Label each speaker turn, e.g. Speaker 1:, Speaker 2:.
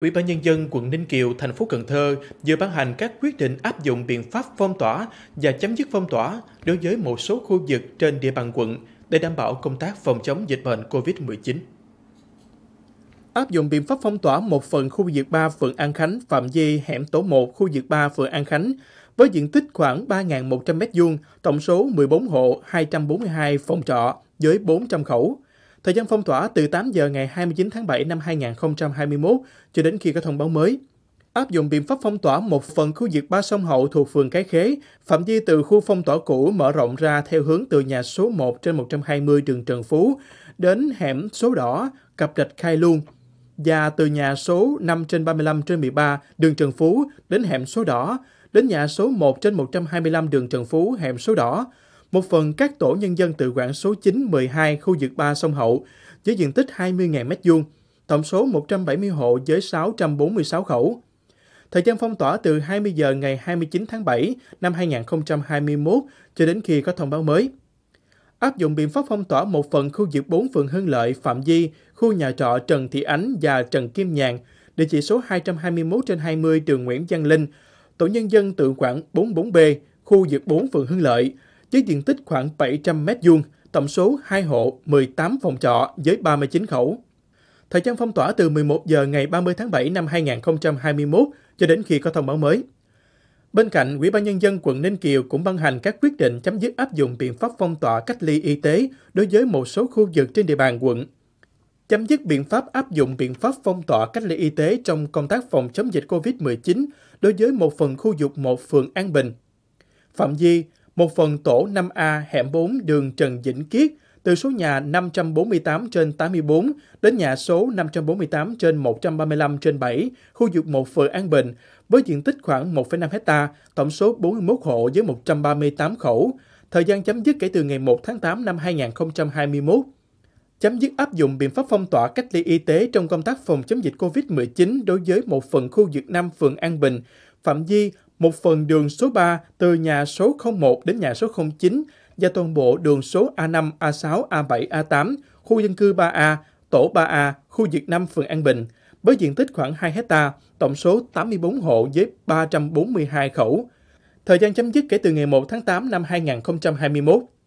Speaker 1: Ủy ban nhân dân quận Ninh Kiều, thành phố Cần Thơ vừa ban hành các quyết định áp dụng biện pháp phong tỏa và chấm dứt phong tỏa đối với một số khu vực trên địa bàn quận để đảm bảo công tác phòng chống dịch bệnh COVID-19. Áp dụng biện pháp phong tỏa một phần khu vực 3 phường An Khánh, Phạm Di, hẻm tổ 1, khu vực 3 phường An Khánh, với diện tích khoảng 3.100 m2, tổng số 14 hộ, 242 phòng trọ với 400 khẩu. Thời gian phong tỏa từ 8 giờ ngày 29 tháng 7 năm 2021 cho đến khi có thông báo mới. Áp dụng biện pháp phong tỏa một phần khu vực ba sông Hậu thuộc phường Cái Khế, phạm vi từ khu phong tỏa cũ mở rộng ra theo hướng từ nhà số 1 trên 120 đường Trần Phú đến hẻm số đỏ, cặp rạch Khai Luông, và từ nhà số 5 trên 35 trên 13 đường Trần Phú đến hẻm số đỏ, đến nhà số 1 trên 125 đường Trần Phú, hẻm số đỏ, một phần các tổ nhân dân tự quản số 9, 12 khu vực 3 sông Hậu với diện tích 20.000 m2, tổng số 170 hộ với 646 khẩu. Thời gian phong tỏa từ 20 giờ ngày 29 tháng 7 năm 2021 cho đến khi có thông báo mới. Áp dụng biện pháp phong tỏa một phần khu vực 4 phường Hưng Lợi, Phạm Di, khu nhà trọ Trần Thị Ánh và Trần Kim Nhàn, địa chỉ số 221 trên 20 đường Nguyễn Văn Linh, tổ nhân dân tự quản 44B, khu vực 4 phường Hưng Lợi, với diện tích khoảng 700 mét vuông, tổng số 2 hộ, 18 phòng trọ với 39 khẩu. Thời gian phong tỏa từ 11 giờ ngày 30 tháng 7 năm 2021 cho đến khi có thông báo mới. Bên cạnh, Ủy ban Nhân dân quận Ninh Kiều cũng ban hành các quyết định chấm dứt áp dụng biện pháp phong tỏa cách ly y tế đối với một số khu vực trên địa bàn quận. Chấm dứt biện pháp áp dụng biện pháp phong tỏa cách ly y tế trong công tác phòng chống dịch COVID-19 đối với một phần khu vực một phường An Bình. Phạm Di, một phần tổ 5A hẻm 4 đường Trần Vĩnh Kiết từ số nhà 548 trên 84 đến nhà số 548 trên 135 trên 7, khu vực 1 phường An Bình, với diện tích khoảng 1,5 hecta, tổng số 41 hộ với 138 khẩu, thời gian chấm dứt kể từ ngày 1 tháng 8 năm 2021 chấm dứt áp dụng biện pháp phong tỏa cách ly y tế trong công tác phòng chống dịch COVID-19 đối với một phần khu vực 5 phường An Bình, Phạm Di, một phần đường số 3 từ nhà số 01 đến nhà số 09 và toàn bộ đường số A5, A6, A7, A8, khu dân cư 3A, tổ 3A, khu Việt Nam phường An Bình, với diện tích khoảng 2 hecta, tổng số 84 hộ với 342 khẩu. Thời gian chấm dứt kể từ ngày 1 tháng 8 năm 2021.